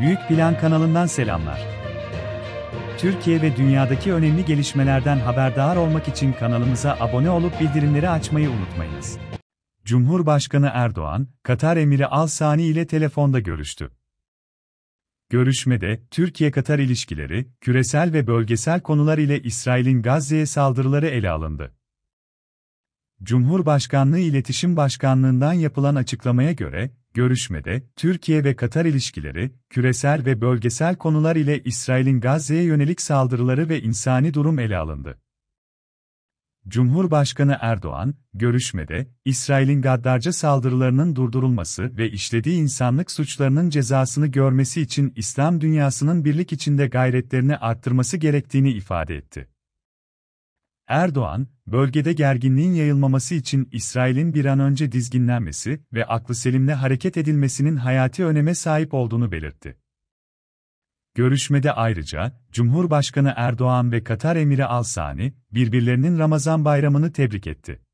Büyük Plan kanalından selamlar. Türkiye ve dünyadaki önemli gelişmelerden haberdar olmak için kanalımıza abone olup bildirimleri açmayı unutmayınız. Cumhurbaşkanı Erdoğan, Katar Emiri Al Sani ile telefonda görüştü. Görüşmede, Türkiye-Katar ilişkileri, küresel ve bölgesel konular ile İsrail'in Gazze'ye saldırıları ele alındı. Cumhurbaşkanlığı İletişim Başkanlığından yapılan açıklamaya göre, Görüşmede, Türkiye ve Katar ilişkileri, küresel ve bölgesel konular ile İsrail'in Gazze'ye yönelik saldırıları ve insani durum ele alındı. Cumhurbaşkanı Erdoğan, görüşmede, İsrail'in gaddarca saldırılarının durdurulması ve işlediği insanlık suçlarının cezasını görmesi için İslam dünyasının birlik içinde gayretlerini arttırması gerektiğini ifade etti. Erdoğan, bölgede gerginliğin yayılmaması için İsrail'in bir an önce dizginlenmesi ve aklı selimle hareket edilmesinin hayati öneme sahip olduğunu belirtti. Görüşmede ayrıca, Cumhurbaşkanı Erdoğan ve Katar Emiri Al Sani, birbirlerinin Ramazan bayramını tebrik etti.